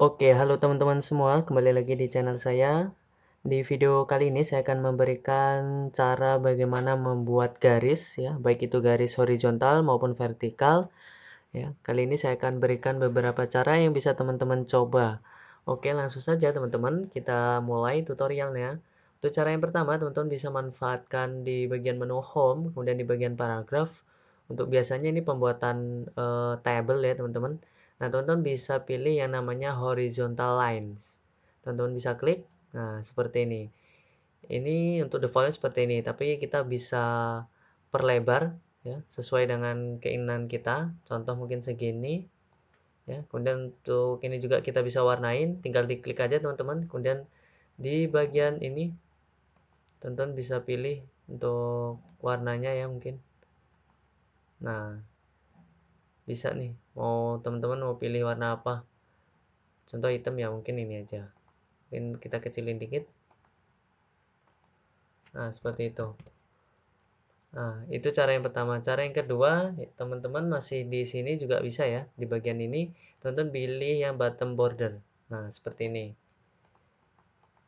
Oke, halo teman-teman semua, kembali lagi di channel saya. Di video kali ini saya akan memberikan cara bagaimana membuat garis ya, baik itu garis horizontal maupun vertikal. Ya, kali ini saya akan berikan beberapa cara yang bisa teman-teman coba. Oke, langsung saja teman-teman, kita mulai tutorialnya. Untuk cara yang pertama, teman-teman bisa manfaatkan di bagian menu home, kemudian di bagian paragraf. Untuk biasanya ini pembuatan uh, table ya, teman-teman. Nah, teman-teman bisa pilih yang namanya horizontal lines. Teman-teman bisa klik. Nah, seperti ini. Ini untuk defaultnya seperti ini, tapi kita bisa perlebar ya, sesuai dengan keinginan kita. Contoh mungkin segini. Ya, kemudian untuk ini juga kita bisa warnain, tinggal diklik aja teman-teman. Kemudian di bagian ini teman-teman bisa pilih untuk warnanya ya mungkin. Nah, bisa nih mau teman-teman mau pilih warna apa contoh hitam ya mungkin ini aja mungkin kita kecilin dikit nah seperti itu nah itu cara yang pertama cara yang kedua teman-teman masih di sini juga bisa ya di bagian ini teman-teman pilih yang bottom border nah seperti ini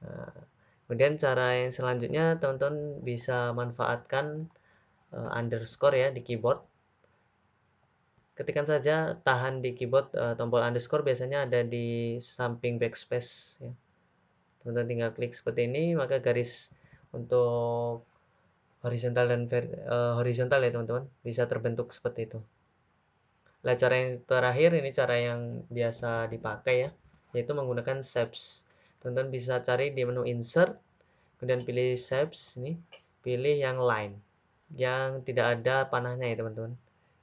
nah, kemudian cara yang selanjutnya teman-teman bisa manfaatkan uh, underscore ya di keyboard Ketikan saja tahan di keyboard uh, tombol underscore biasanya ada di samping backspace ya. Teman-teman tinggal klik seperti ini maka garis untuk horizontal dan ver, uh, horizontal ya teman-teman bisa terbentuk seperti itu. Nah, cara yang terakhir ini cara yang biasa dipakai ya, yaitu menggunakan shapes. Teman-teman bisa cari di menu insert, kemudian pilih shapes ini, pilih yang line. Yang tidak ada panahnya ya, teman-teman.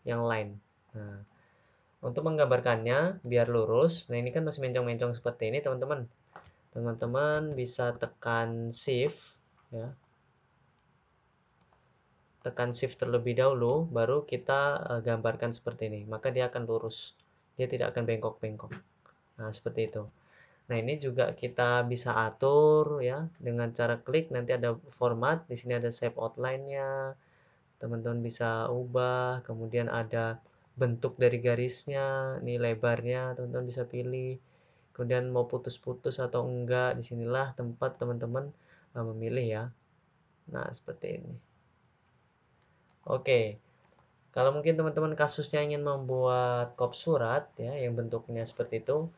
Yang line. Nah, untuk menggambarkannya biar lurus, nah ini kan masih mencong-mencong seperti ini teman-teman. Teman-teman bisa tekan shift ya. Tekan shift terlebih dahulu baru kita uh, gambarkan seperti ini, maka dia akan lurus. Dia tidak akan bengkok-bengkok. Nah, seperti itu. Nah, ini juga kita bisa atur ya dengan cara klik nanti ada format, di sini ada shape outline-nya. Teman-teman bisa ubah, kemudian ada bentuk dari garisnya ini lebarnya teman-teman bisa pilih kemudian mau putus-putus atau enggak disinilah tempat teman-teman eh, memilih ya nah seperti ini oke kalau mungkin teman-teman kasusnya ingin membuat kop surat ya yang bentuknya seperti itu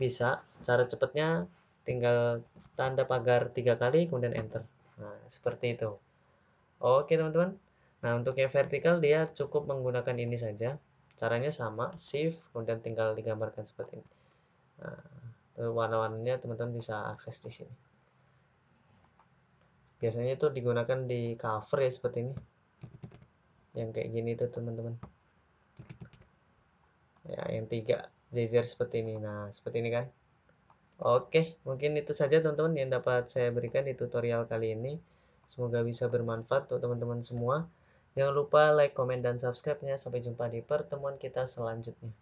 bisa cara cepatnya tinggal tanda pagar tiga kali kemudian enter nah seperti itu oke teman-teman Nah, untuk yang vertikal dia cukup menggunakan ini saja caranya sama shift kemudian tinggal digambarkan seperti ini nah, eh, warna-warnanya teman-teman bisa akses di sini biasanya itu digunakan di cover ya seperti ini yang kayak gini itu teman-teman ya yang tiga jazer seperti ini nah seperti ini kan oke mungkin itu saja teman-teman yang dapat saya berikan di tutorial kali ini semoga bisa bermanfaat untuk teman-teman semua Jangan lupa like, komen, dan subscribe-nya. Sampai jumpa di pertemuan kita selanjutnya.